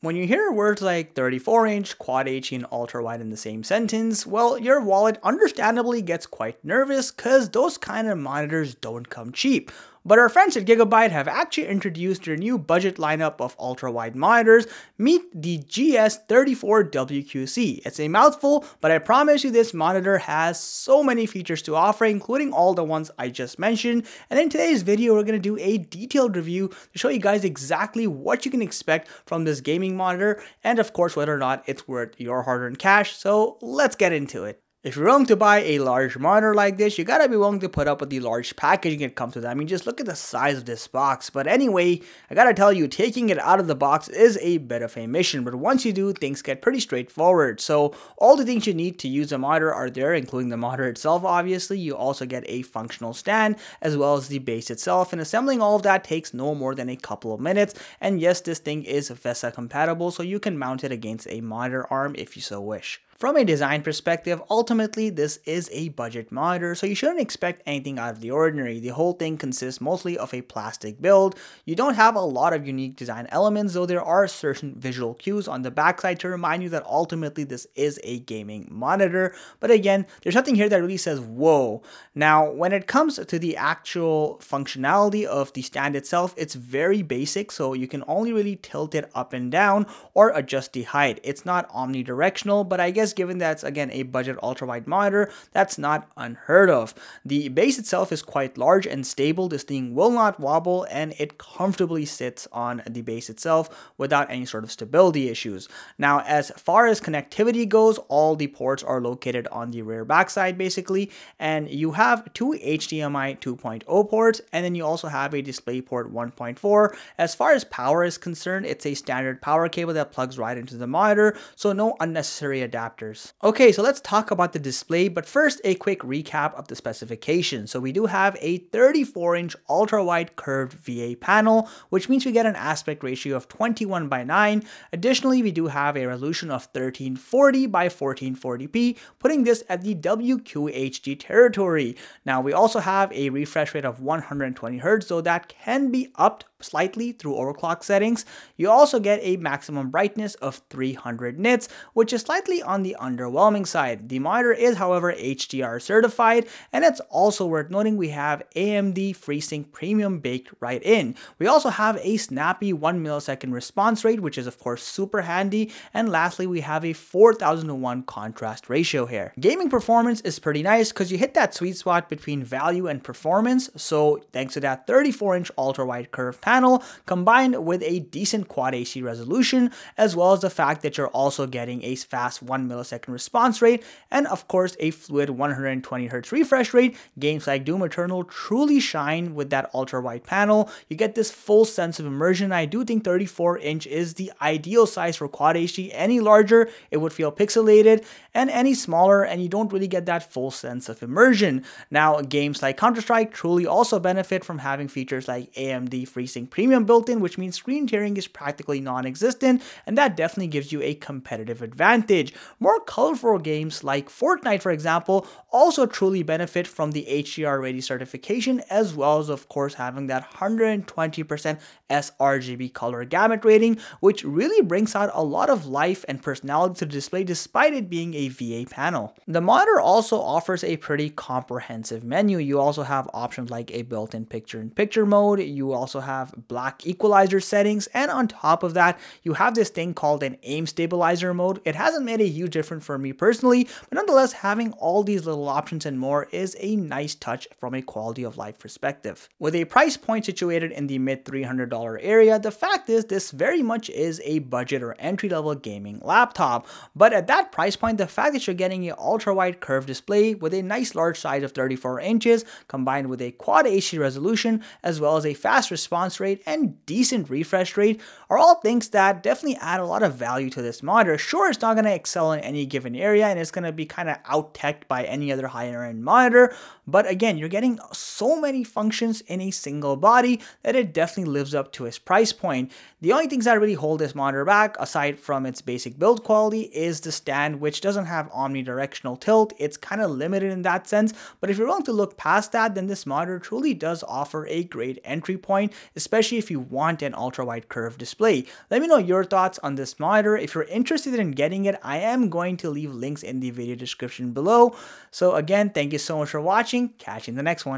When you hear words like 34 inch, quad HD, and ultra wide in the same sentence, well, your wallet understandably gets quite nervous because those kind of monitors don't come cheap. But our friends at Gigabyte have actually introduced their new budget lineup of ultra-wide monitors. Meet the GS34WQC. It's a mouthful, but I promise you this monitor has so many features to offer, including all the ones I just mentioned. And in today's video, we're going to do a detailed review to show you guys exactly what you can expect from this gaming monitor, and of course, whether or not it's worth your hard-earned cash. So let's get into it. If you're willing to buy a large monitor like this, you gotta be willing to put up with the large packaging it comes with. I mean, just look at the size of this box. But anyway, I gotta tell you, taking it out of the box is a bit of a mission, but once you do, things get pretty straightforward. So all the things you need to use a monitor are there, including the monitor itself, obviously. You also get a functional stand, as well as the base itself, and assembling all of that takes no more than a couple of minutes. And yes, this thing is VESA compatible, so you can mount it against a monitor arm if you so wish. From a design perspective, ultimately this is a budget monitor, so you shouldn't expect anything out of the ordinary. The whole thing consists mostly of a plastic build. You don't have a lot of unique design elements, though there are certain visual cues on the backside to remind you that ultimately this is a gaming monitor. But again, there's nothing here that really says, whoa. Now, when it comes to the actual functionality of the stand itself, it's very basic, so you can only really tilt it up and down or adjust the height. It's not omnidirectional, but I guess given that it's again a budget ultrawide monitor, that's not unheard of. The base itself is quite large and stable, this thing will not wobble and it comfortably sits on the base itself without any sort of stability issues. Now as far as connectivity goes, all the ports are located on the rear backside basically and you have two HDMI 2.0 ports and then you also have a DisplayPort 1.4. As far as power is concerned, it's a standard power cable that plugs right into the monitor so no unnecessary adapter adapters. Okay, so let's talk about the display, but first a quick recap of the specification. So we do have a 34 inch ultra wide curved VA panel, which means we get an aspect ratio of 21 by 9. Additionally, we do have a resolution of 1340 by 1440p, putting this at the WQHD territory. Now we also have a refresh rate of 120 Hz, so that can be upped slightly through overclock settings. You also get a maximum brightness of 300 nits, which is slightly on the the underwhelming side. The monitor is, however, HDR certified, and it's also worth noting we have AMD FreeSync Premium baked right in. We also have a snappy 1 millisecond response rate, which is of course super handy, and lastly we have a 4000 to 1 contrast ratio here. Gaming performance is pretty nice because you hit that sweet spot between value and performance, so thanks to that 34 inch ultra wide curved panel, combined with a decent quad HD resolution, as well as the fact that you're also getting a fast 1 millisecond millisecond response rate, and of course a fluid 120Hz refresh rate, games like Doom Eternal truly shine with that ultra-wide panel. You get this full sense of immersion. I do think 34-inch is the ideal size for Quad HD. Any larger, it would feel pixelated, and any smaller, and you don't really get that full sense of immersion. Now, games like Counter-Strike truly also benefit from having features like AMD FreeSync Premium built in, which means screen tearing is practically non-existent, and that definitely gives you a competitive advantage more colorful games like Fortnite, for example, also truly benefit from the HDR ready certification, as well as, of course, having that 120% sRGB color gamut rating, which really brings out a lot of life and personality to the display despite it being a VA panel. The monitor also offers a pretty comprehensive menu. You also have options like a built-in picture-in-picture mode, you also have black equalizer settings, and on top of that, you have this thing called an aim stabilizer mode. It hasn't made a huge too different for me personally, but nonetheless, having all these little options and more is a nice touch from a quality of life perspective. With a price point situated in the mid $300 area, the fact is this very much is a budget or entry level gaming laptop, but at that price point, the fact that you're getting an ultra-wide curved display with a nice large size of 34 inches combined with a quad HD resolution as well as a fast response rate and decent refresh rate are all things that definitely add a lot of value to this monitor. Sure, it's not going to excel in in any given area and it's going to be kind of out teched by any other higher end monitor. But again, you're getting so many functions in a single body that it definitely lives up to its price point. The only things that really hold this monitor back, aside from its basic build quality, is the stand, which doesn't have omnidirectional tilt. It's kind of limited in that sense. But if you're willing to look past that, then this monitor truly does offer a great entry point, especially if you want an ultra wide curved display. Let me know your thoughts on this monitor. If you're interested in getting it, I am going to leave links in the video description below. So again, thank you so much for watching. Catch you in the next one.